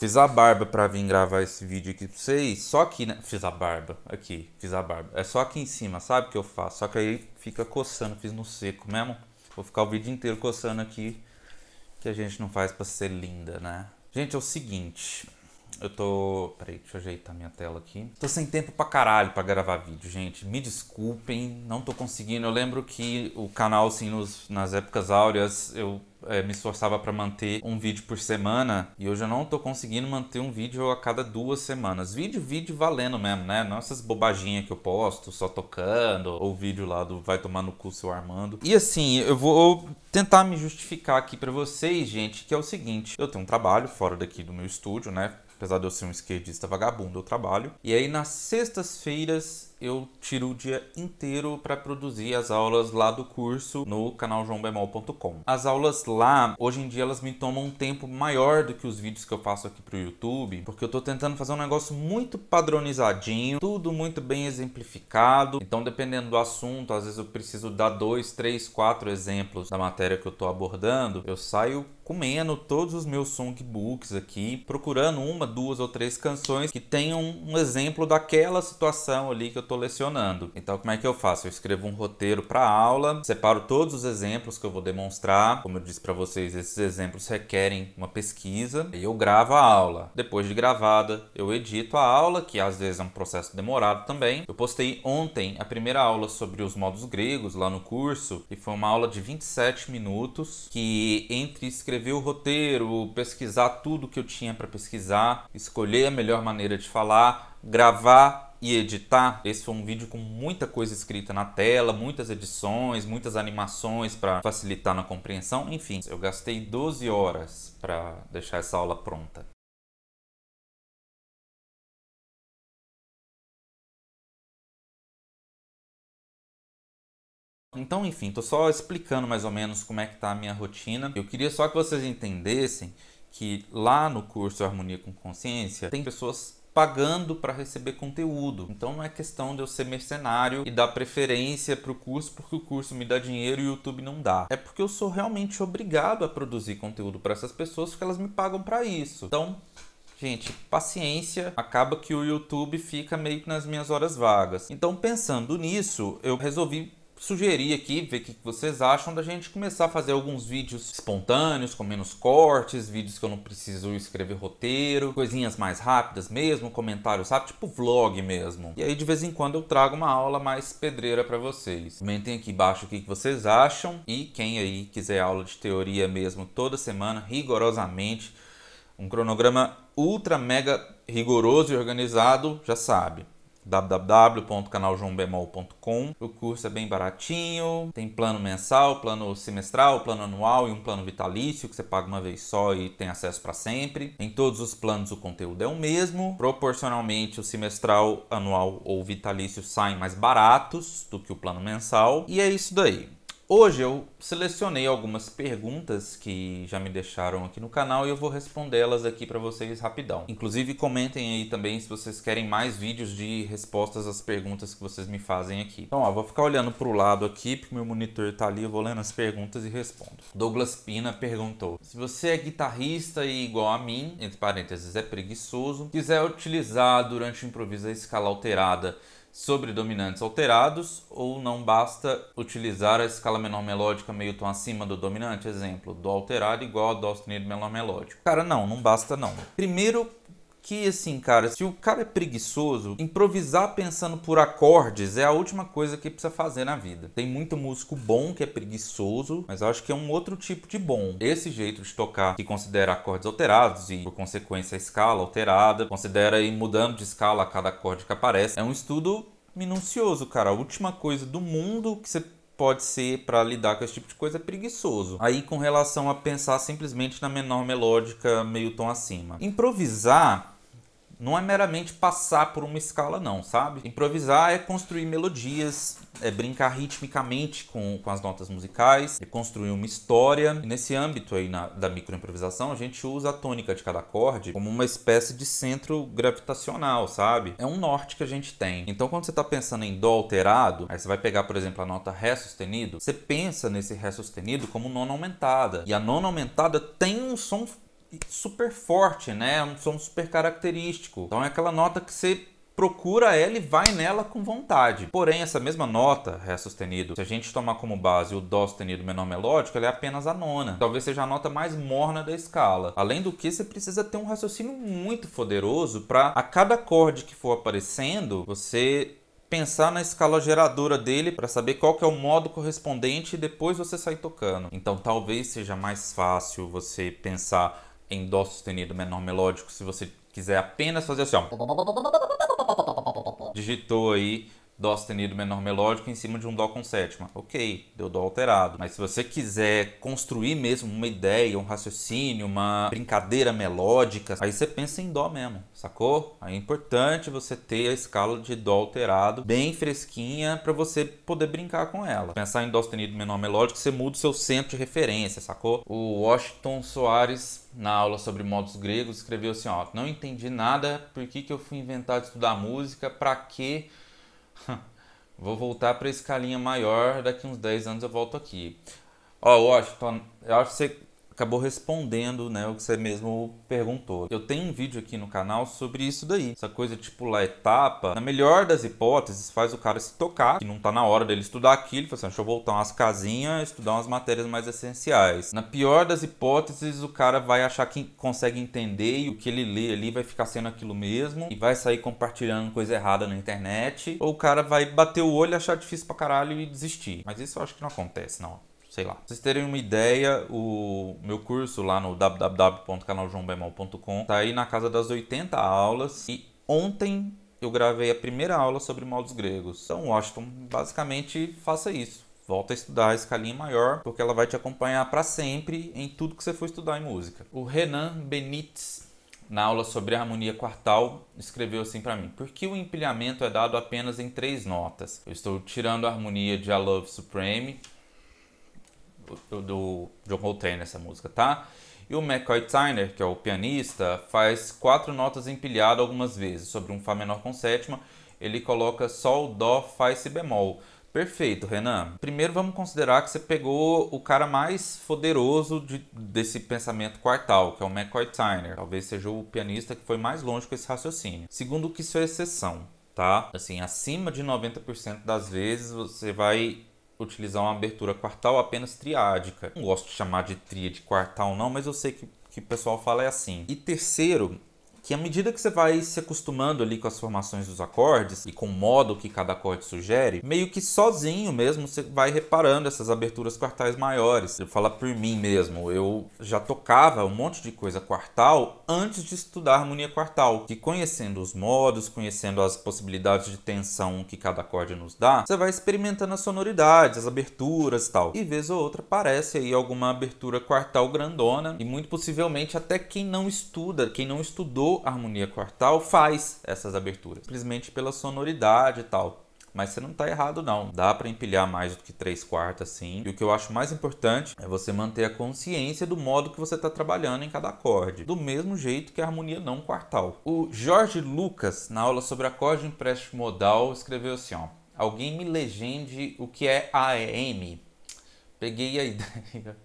Fiz a barba para vir gravar esse vídeo aqui pra vocês. Só que, né? Fiz a barba aqui. Fiz a barba. É só aqui em cima, sabe? Que eu faço. Só que aí fica coçando. Fiz no seco mesmo. Vou ficar o vídeo inteiro coçando aqui. Que a gente não faz pra ser linda, né? Gente, é o seguinte. Eu tô. Peraí, deixa eu ajeitar minha tela aqui. Tô sem tempo pra caralho pra gravar vídeo, gente. Me desculpem, não tô conseguindo. Eu lembro que o canal, assim, nos, nas épocas áureas, eu é, me esforçava para manter um vídeo por semana e hoje eu não tô conseguindo manter um vídeo a cada duas semanas. Vídeo, vídeo valendo mesmo, né? Não essas bobaginhas que eu posto, só tocando, ou vídeo lá do vai tomar no cu seu Armando. E assim, eu vou tentar me justificar aqui para vocês, gente, que é o seguinte: eu tenho um trabalho fora daqui do meu estúdio, né? Apesar de eu ser um esquerdista vagabundo, eu trabalho. E aí, nas sextas-feiras, eu tiro o dia inteiro para produzir as aulas lá do curso no canal joãobemol.com. As aulas lá, hoje em dia, elas me tomam um tempo maior do que os vídeos que eu faço aqui pro YouTube, porque eu tô tentando fazer um negócio muito padronizadinho, tudo muito bem exemplificado. Então, dependendo do assunto, às vezes eu preciso dar dois, três, quatro exemplos da matéria que eu tô abordando, eu saio comendo todos os meus songbooks aqui, procurando uma, duas ou três canções que tenham um exemplo daquela situação ali que eu tô lecionando. Então, como é que eu faço? Eu escrevo um roteiro para aula, separo todos os exemplos que eu vou demonstrar. Como eu disse para vocês, esses exemplos requerem uma pesquisa e eu gravo a aula. Depois de gravada, eu edito a aula, que às vezes é um processo demorado também. Eu postei ontem a primeira aula sobre os modos gregos lá no curso e foi uma aula de 27 minutos que entre escrever escrever o roteiro, pesquisar tudo que eu tinha para pesquisar, escolher a melhor maneira de falar, gravar e editar. Esse foi um vídeo com muita coisa escrita na tela, muitas edições, muitas animações para facilitar na compreensão. Enfim, eu gastei 12 horas para deixar essa aula pronta. Então, enfim, tô só explicando mais ou menos como é que tá a minha rotina. Eu queria só que vocês entendessem que lá no curso Harmonia com Consciência tem pessoas pagando para receber conteúdo. Então não é questão de eu ser mercenário e dar preferência para o curso porque o curso me dá dinheiro e o YouTube não dá. É porque eu sou realmente obrigado a produzir conteúdo para essas pessoas porque elas me pagam para isso. Então, gente, paciência, acaba que o YouTube fica meio que nas minhas horas vagas. Então, pensando nisso, eu resolvi sugerir aqui, ver o que vocês acham da gente começar a fazer alguns vídeos espontâneos, com menos cortes, vídeos que eu não preciso escrever roteiro, coisinhas mais rápidas mesmo, comentários rápidos, tipo vlog mesmo. E aí de vez em quando eu trago uma aula mais pedreira para vocês. Comentem aqui embaixo o que vocês acham e quem aí quiser aula de teoria mesmo toda semana, rigorosamente, um cronograma ultra mega rigoroso e organizado, já sabe www.canaljoãobemol.com. O curso é bem baratinho, tem plano mensal, plano semestral, plano anual e um plano vitalício que você paga uma vez só e tem acesso para sempre. Em todos os planos o conteúdo é o mesmo. Proporcionalmente o semestral, anual ou vitalício saem mais baratos do que o plano mensal. E é isso daí. Hoje eu selecionei algumas perguntas que já me deixaram aqui no canal e eu vou respondê-las aqui para vocês rapidão. Inclusive comentem aí também se vocês querem mais vídeos de respostas às perguntas que vocês me fazem aqui. Então ó, vou ficar olhando para o lado aqui porque meu monitor tá ali, eu vou lendo as perguntas e respondo. Douglas Pina perguntou, se você é guitarrista e igual a mim, entre parênteses é preguiçoso, quiser utilizar durante o improviso a escala alterada, sobre dominantes alterados ou não basta utilizar a escala menor melódica meio tom acima do dominante, exemplo, do alterado igual a dó sustenido menor melódico. Cara, não, não basta não. Primeiro que assim, cara, se o cara é preguiçoso, improvisar pensando por acordes é a última coisa que precisa fazer na vida. Tem muito músico bom que é preguiçoso, mas eu acho que é um outro tipo de bom. Esse jeito de tocar que considera acordes alterados e por consequência a escala alterada, considera ir mudando de escala a cada acorde que aparece, é um estudo minucioso, cara. A última coisa do mundo que você pode ser para lidar com esse tipo de coisa é preguiçoso. Aí com relação a pensar simplesmente na menor melódica meio tom acima. Improvisar não é meramente passar por uma escala, não, sabe? Improvisar é construir melodias, é brincar ritmicamente com, com as notas musicais, é construir uma história. E nesse âmbito aí na, da microimprovisação, a gente usa a tônica de cada acorde como uma espécie de centro gravitacional, sabe? É um norte que a gente tem. Então, quando você está pensando em dó alterado, aí você vai pegar, por exemplo, a nota ré sustenido, você pensa nesse ré sustenido como nona aumentada. E a nona aumentada tem um som super forte, né? É um som super característico. Então é aquela nota que você procura ela e vai nela com vontade. Porém, essa mesma nota, Ré sustenido, se a gente tomar como base o Dó sustenido menor melódico, ela é apenas a nona. Talvez seja a nota mais morna da escala. Além do que, você precisa ter um raciocínio muito poderoso para a cada acorde que for aparecendo, você pensar na escala geradora dele para saber qual que é o modo correspondente e depois você sair tocando. Então talvez seja mais fácil você pensar em dó sustenido menor melódico, se você quiser apenas fazer assim, ó. Digitou aí Dó sustenido menor melódico em cima de um Dó com sétima. Ok, deu Dó alterado. Mas se você quiser construir mesmo uma ideia, um raciocínio, uma brincadeira melódica, aí você pensa em Dó mesmo, sacou? Aí é importante você ter a escala de Dó alterado bem fresquinha para você poder brincar com ela. Pensar em Dó sustenido menor melódico, você muda o seu centro de referência, sacou? O Washington Soares na aula sobre modos gregos escreveu assim, ó, não entendi nada, por que, que eu fui inventar de estudar música, para que Vou voltar para a escalinha maior, daqui uns 10 anos eu volto aqui. Ó, Washington, eu acho que você acabou respondendo né, o que você mesmo perguntou. Eu tenho um vídeo aqui no canal sobre isso daí. Essa coisa de pular etapa, na melhor das hipóteses, faz o cara se tocar, que não tá na hora dele estudar aquilo, ele fala assim, ah, deixa eu voltar umas casinhas, estudar umas matérias mais essenciais. Na pior das hipóteses, o cara vai achar que consegue entender e o que ele lê ali vai ficar sendo aquilo mesmo e vai sair compartilhando coisa errada na internet, ou o cara vai bater o olho, achar difícil pra caralho e desistir. Mas isso eu acho que não acontece, não sei lá. Pra vocês terem uma ideia, o meu curso lá no www.canaljoãobemol.com tá aí na casa das 80 aulas e ontem eu gravei a primeira aula sobre modos gregos. Então, Washington, basicamente faça isso. Volta a estudar a escalinha maior, porque ela vai te acompanhar para sempre em tudo que você for estudar em música. O Renan Benites na aula sobre harmonia quartal, escreveu assim para mim: Por que o empilhamento é dado apenas em três notas? Eu estou tirando a harmonia de A Love Supreme, do John Coltrane nessa música, tá? E o McCoy Tyner, que é o pianista, faz quatro notas empilhadas algumas vezes, sobre um Fá menor com sétima, ele coloca Sol, Dó, Fá e Si bemol. Perfeito, Renan. Primeiro vamos considerar que você pegou o cara mais poderoso de, desse pensamento quartal, que é o McCoy Tyner. Talvez seja o pianista que foi mais longe com esse raciocínio. Segundo, que isso é exceção, tá? Assim, acima de 90% das vezes você vai utilizar uma abertura quartal apenas triádica. Não gosto de chamar de tríade quartal não, mas eu sei que que o pessoal fala é assim. E terceiro, que à medida que você vai se acostumando ali com as formações dos acordes e com o modo que cada acorde sugere, meio que sozinho mesmo você vai reparando essas aberturas quartais maiores. Eu falo por mim mesmo, eu já tocava um monte de coisa quartal antes de estudar harmonia quartal, que conhecendo os modos, conhecendo as possibilidades de tensão que cada acorde nos dá, você vai experimentando as sonoridades, as aberturas e tal. E vez ou outra aparece aí alguma abertura quartal grandona e muito possivelmente até quem não estuda, quem não estudou Harmonia Quartal faz essas aberturas, simplesmente pela sonoridade e tal. Mas você não está errado não, dá para empilhar mais do que três quartas sim. E o que eu acho mais importante é você manter a consciência do modo que você está trabalhando em cada acorde, do mesmo jeito que a harmonia não quartal. O Jorge Lucas, na aula sobre acorde empréstimo modal, escreveu assim ó, Alguém me legende o que é AEM. Peguei a ideia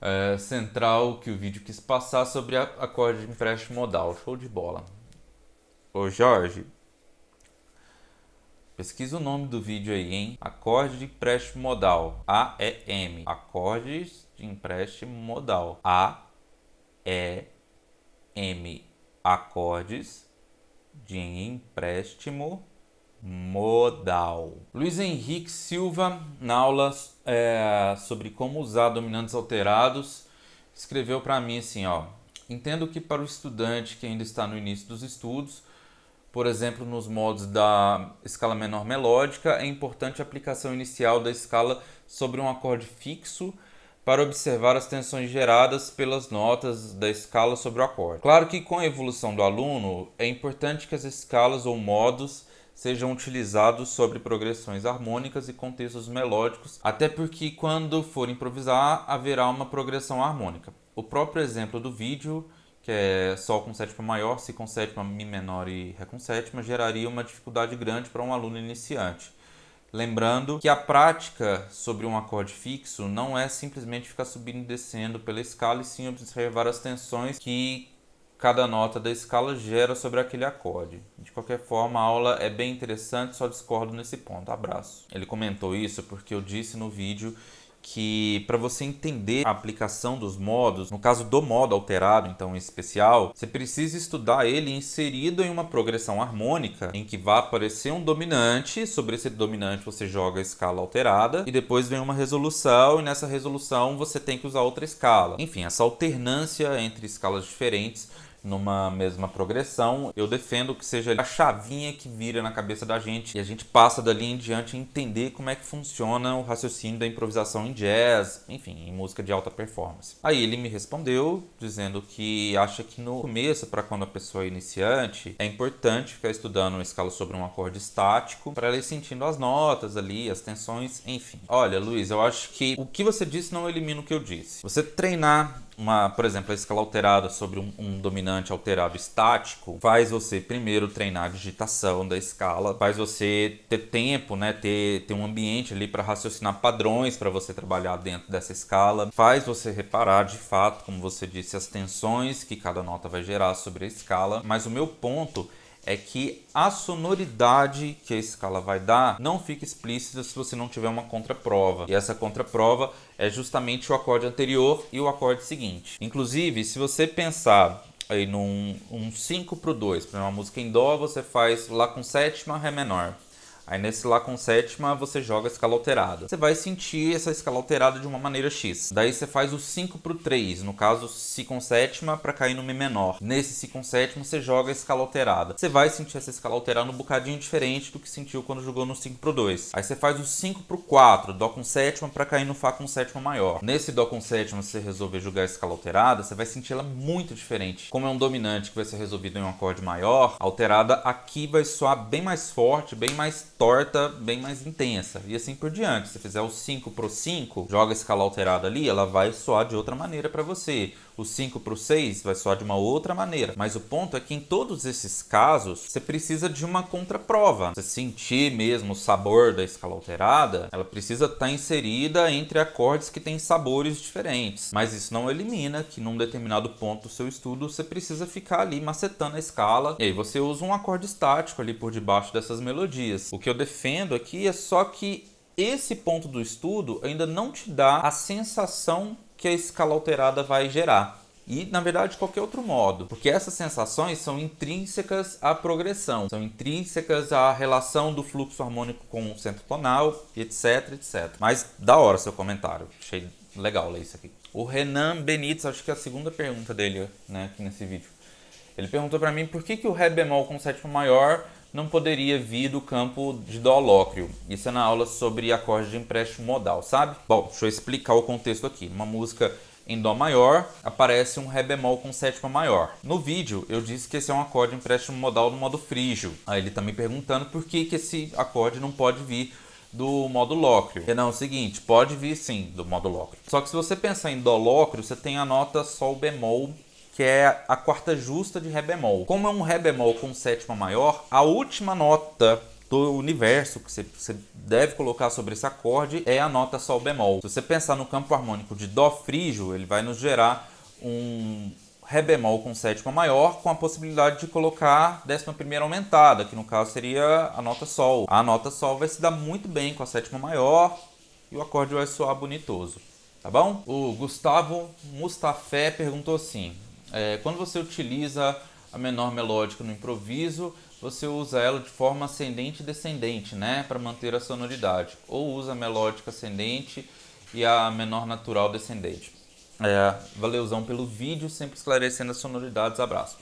é, central que o vídeo quis passar sobre a, de empréstimo modal. Show de bola. Ô Jorge, pesquisa o nome do vídeo aí, hein? Acorde de empréstimo modal, A E M Acordes de empréstimo modal, A E M Acordes de empréstimo modal modal. Luiz Henrique Silva, na aula é, sobre como usar dominantes alterados, escreveu para mim assim, ó. Entendo que para o estudante que ainda está no início dos estudos, por exemplo, nos modos da escala menor melódica, é importante a aplicação inicial da escala sobre um acorde fixo para observar as tensões geradas pelas notas da escala sobre o acorde. Claro que com a evolução do aluno, é importante que as escalas ou modos sejam utilizados sobre progressões harmônicas e contextos melódicos, até porque quando for improvisar haverá uma progressão harmônica. O próprio exemplo do vídeo, que é Sol com sétima maior, Si com sétima, Mi menor e Ré com sétima, geraria uma dificuldade grande para um aluno iniciante. Lembrando que a prática sobre um acorde fixo não é simplesmente ficar subindo e descendo pela escala, e sim observar as tensões que cada nota da escala gera sobre aquele acorde. De qualquer forma, a aula é bem interessante, só discordo nesse ponto. Abraço. Ele comentou isso porque eu disse no vídeo que para você entender a aplicação dos modos, no caso do modo alterado, então em especial, você precisa estudar ele inserido em uma progressão harmônica, em que vai aparecer um dominante, sobre esse dominante você joga a escala alterada e depois vem uma resolução e nessa resolução você tem que usar outra escala. Enfim, essa alternância entre escalas diferentes numa mesma progressão. Eu defendo que seja a chavinha que vira na cabeça da gente e a gente passa dali em diante a entender como é que funciona o raciocínio da improvisação em jazz, enfim, em música de alta performance. Aí ele me respondeu dizendo que acha que no começo, para quando a pessoa é iniciante, é importante ficar estudando uma escala sobre um acorde estático para ela ir sentindo as notas ali, as tensões, enfim. Olha, Luiz, eu acho que o que você disse não elimina o que eu disse. Você treinar uma, por exemplo, a escala alterada sobre um, um, dominante alterado estático faz você primeiro treinar a digitação da escala, faz você ter tempo, né, ter, ter um ambiente ali para raciocinar padrões para você trabalhar dentro dessa escala, faz você reparar de fato, como você disse, as tensões que cada nota vai gerar sobre a escala. Mas o meu ponto é que a sonoridade que a escala vai dar não fica explícita se você não tiver uma contraprova. E essa contraprova é justamente o acorde anterior e o acorde seguinte. Inclusive, se você pensar aí num 5 para o 2, para uma música em dó, você faz lá com sétima, ré menor. Aí nesse Lá com sétima você joga a escala alterada. Você vai sentir essa escala alterada de uma maneira X. Daí você faz o 5 pro 3, no caso Si com sétima para cair no Mi menor. Nesse Si com sétima você joga a escala alterada. Você vai sentir essa escala alterada um bocadinho diferente do que sentiu quando jogou no 5 pro 2. Aí você faz o 5 pro 4, Dó com sétima para cair no Fá com sétima maior. Nesse Dó com sétima se você resolver jogar a escala alterada, você vai sentir ela muito diferente. Como é um dominante que vai ser resolvido em um acorde maior, a alterada aqui vai soar bem mais forte, bem mais torta, bem mais intensa. E assim por diante. Se fizer o 5 pro 5, joga a escala alterada ali, ela vai soar de outra maneira para você o 5 para o 6 vai soar de uma outra maneira. Mas o ponto é que em todos esses casos, você precisa de uma contraprova. Você sentir mesmo o sabor da escala alterada, ela precisa estar tá inserida entre acordes que têm sabores diferentes. Mas isso não elimina que num determinado ponto do seu estudo, você precisa ficar ali macetando a escala. E aí você usa um acorde estático ali por debaixo dessas melodias. O que eu defendo aqui é só que esse ponto do estudo ainda não te dá a sensação que a escala alterada vai gerar. E, na verdade, qualquer outro modo, porque essas sensações são intrínsecas à progressão, são intrínsecas à relação do fluxo harmônico com o centro tonal, etc, etc. Mas da hora seu comentário, achei legal ler isso aqui. O Renan Benites, acho que é a segunda pergunta dele, né, aqui nesse vídeo. Ele perguntou para mim por que, que o Ré bemol com sétima maior não poderia vir do campo de dó dolóquio. Isso é na aula sobre acorde de empréstimo modal, sabe? Bom, deixa eu explicar o contexto aqui. Uma música em Dó maior, aparece um Ré bemol com sétima maior. No vídeo, eu disse que esse é um acorde de empréstimo modal no modo frígio. Aí ele tá me perguntando por que, que esse acorde não pode vir do modo lócrio. E não, é o seguinte, pode vir sim do modo lócrio. Só que se você pensar em Dó lócrio, você tem a nota Sol bemol que é a quarta justa de Ré bemol. Como é um Ré bemol com sétima maior, a última nota do universo que você deve colocar sobre esse acorde é a nota Sol bemol. Se você pensar no campo harmônico de Dó frígio, ele vai nos gerar um Ré bemol com sétima maior, com a possibilidade de colocar décima primeira aumentada, que no caso seria a nota Sol. A nota Sol vai se dar muito bem com a sétima maior e o acorde vai soar bonitoso. Tá bom? O Gustavo Mustafé perguntou assim: é, quando você utiliza a menor melódica no improviso, você usa ela de forma ascendente e descendente, né, para manter a sonoridade, ou usa a melódica ascendente e a menor natural descendente. É, valeuzão pelo vídeo, sempre esclarecendo as sonoridades. Abraço.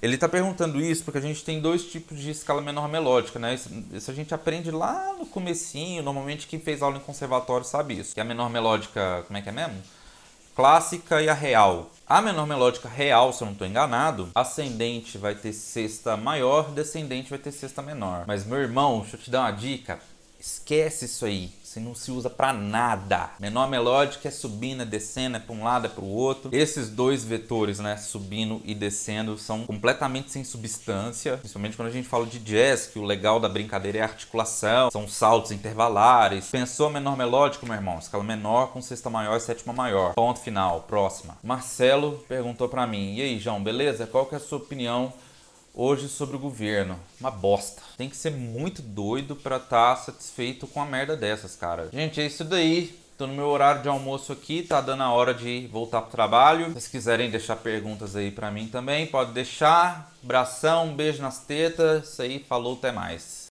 Ele está perguntando isso porque a gente tem dois tipos de escala menor melódica, né? Isso, isso, a gente aprende lá no comecinho, normalmente quem fez aula em conservatório sabe isso. Que a menor melódica, como é que é mesmo? clássica e a real. A menor melódica real, se eu não estou enganado, ascendente vai ter sexta maior, descendente vai ter sexta menor. Mas, meu irmão, deixa eu te dar uma dica. Esquece isso aí. Isso não se usa para nada. Menor melódica é subindo, é descendo, é para um lado, é para o outro. Esses dois vetores, né, subindo e descendo, são completamente sem substância. Principalmente quando a gente fala de jazz, que o legal da brincadeira é a articulação, são saltos intervalares. Pensou menor melódico, meu irmão? Escala menor com sexta maior e sétima maior. Ponto final. Próxima. Marcelo perguntou para mim: "E aí, João, beleza? Qual que é a sua opinião?" hoje sobre o governo. Uma bosta. Tem que ser muito doido para estar tá satisfeito com a merda dessas, cara. Gente, é isso daí. Tô no meu horário de almoço aqui, tá dando a hora de voltar pro trabalho. Se vocês quiserem deixar perguntas aí para mim também, pode deixar. Abração, um beijo nas tetas. Isso aí, falou, até mais.